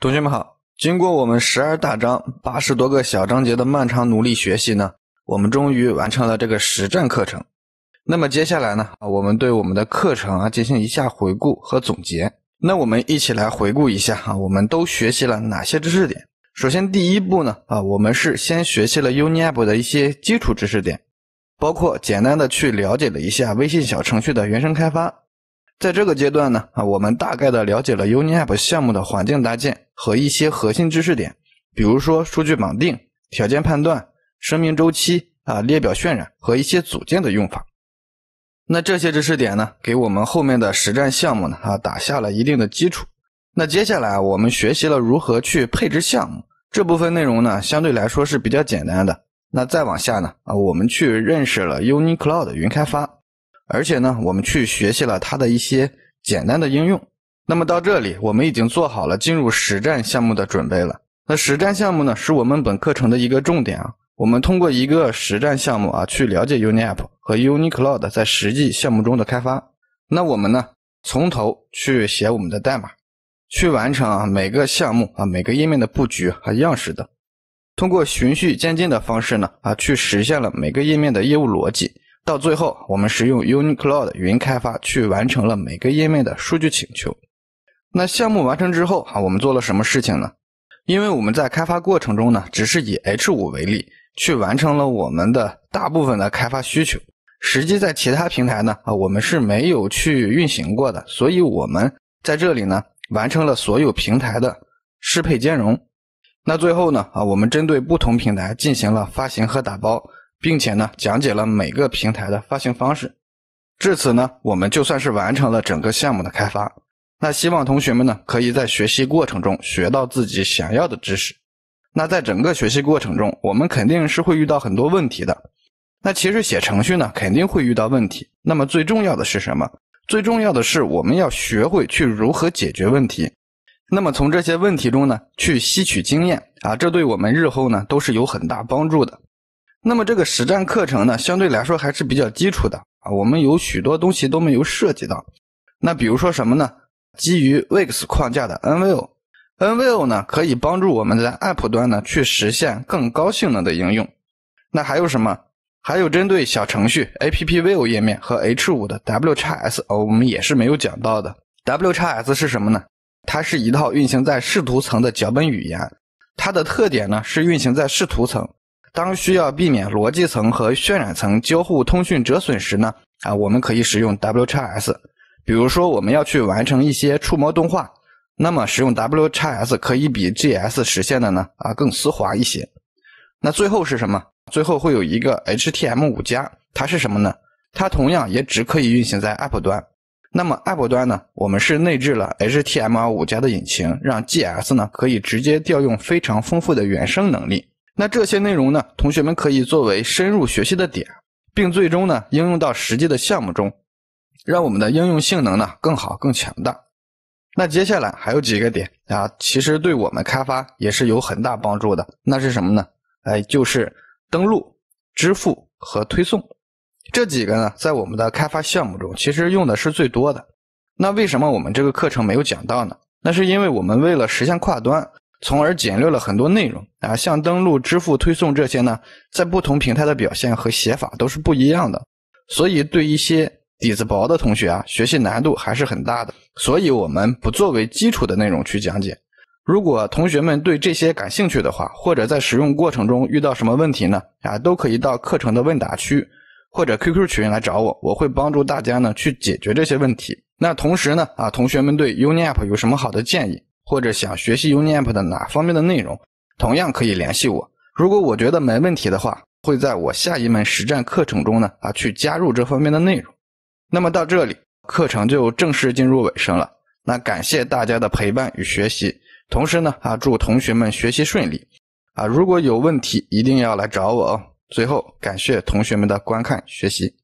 同学们好，经过我们十二大章、八十多个小章节的漫长努力学习呢，我们终于完成了这个实战课程。那么接下来呢，我们对我们的课程啊进行一下回顾和总结。那我们一起来回顾一下啊，我们都学习了哪些知识点？首先第一步呢啊，我们是先学习了 UniApp 的一些基础知识点，包括简单的去了解了一下微信小程序的原生开发。在这个阶段呢，啊，我们大概的了解了 UniApp 项目的环境搭建和一些核心知识点，比如说数据绑定、条件判断、生命周期啊、列表渲染和一些组件的用法。那这些知识点呢，给我们后面的实战项目呢，啊，打下了一定的基础。那接下来我们学习了如何去配置项目，这部分内容呢，相对来说是比较简单的。那再往下呢，啊，我们去认识了 UniCloud 云开发。而且呢，我们去学习了它的一些简单的应用。那么到这里，我们已经做好了进入实战项目的准备了。那实战项目呢，是我们本课程的一个重点啊。我们通过一个实战项目啊，去了解 UniApp 和 UniCloud 在实际项目中的开发。那我们呢，从头去写我们的代码，去完成啊每个项目啊每个页面的布局和样式等。通过循序渐进的方式呢啊，去实现了每个页面的业务逻辑。到最后，我们是用 Unicloud 云开发去完成了每个页面的数据请求。那项目完成之后，啊，我们做了什么事情呢？因为我们在开发过程中呢，只是以 H5 为例，去完成了我们的大部分的开发需求。实际在其他平台呢，啊，我们是没有去运行过的。所以，我们在这里呢，完成了所有平台的适配兼容。那最后呢，啊，我们针对不同平台进行了发行和打包。并且呢，讲解了每个平台的发行方式。至此呢，我们就算是完成了整个项目的开发。那希望同学们呢，可以在学习过程中学到自己想要的知识。那在整个学习过程中，我们肯定是会遇到很多问题的。那其实写程序呢，肯定会遇到问题。那么最重要的是什么？最重要的是我们要学会去如何解决问题。那么从这些问题中呢，去吸取经验啊，这对我们日后呢，都是有很大帮助的。那么这个实战课程呢，相对来说还是比较基础的啊。我们有许多东西都没有涉及到，那比如说什么呢？基于 Wix 框架的 N V O，N V O 呢可以帮助我们在 App 端呢去实现更高性能的应用。那还有什么？还有针对小程序 A P P V O 页面和 H 五的 W X S，哦，我们也是没有讲到的。W X S 是什么呢？它是一套运行在视图层的脚本语言，它的特点呢是运行在视图层。当需要避免逻辑层和渲染层交互通讯折损时呢，啊，我们可以使用 w x s 比如说，我们要去完成一些触摸动画，那么使用 w x s 可以比 GS 实现的呢，啊，更丝滑一些。那最后是什么？最后会有一个 h t m 5加，它是什么呢？它同样也只可以运行在 App 端。那么 App 端呢，我们是内置了 HTML5 加的引擎，让 GS 呢可以直接调用非常丰富的原生能力。那这些内容呢，同学们可以作为深入学习的点，并最终呢应用到实际的项目中，让我们的应用性能呢更好更强大。那接下来还有几个点啊，其实对我们开发也是有很大帮助的。那是什么呢？哎，就是登录、支付和推送这几个呢，在我们的开发项目中其实用的是最多的。那为什么我们这个课程没有讲到呢？那是因为我们为了实现跨端。从而简略了很多内容啊，像登录、支付、推送这些呢，在不同平台的表现和写法都是不一样的，所以对一些底子薄的同学啊，学习难度还是很大的。所以我们不作为基础的内容去讲解。如果同学们对这些感兴趣的话，或者在使用过程中遇到什么问题呢，啊，都可以到课程的问答区或者 QQ 群来找我，我会帮助大家呢去解决这些问题。那同时呢，啊，同学们对 UniApp 有什么好的建议？或者想学习 Unip 的哪方面的内容，同样可以联系我。如果我觉得没问题的话，会在我下一门实战课程中呢啊去加入这方面的内容。那么到这里，课程就正式进入尾声了。那感谢大家的陪伴与学习，同时呢啊祝同学们学习顺利啊！如果有问题，一定要来找我哦。最后，感谢同学们的观看学习。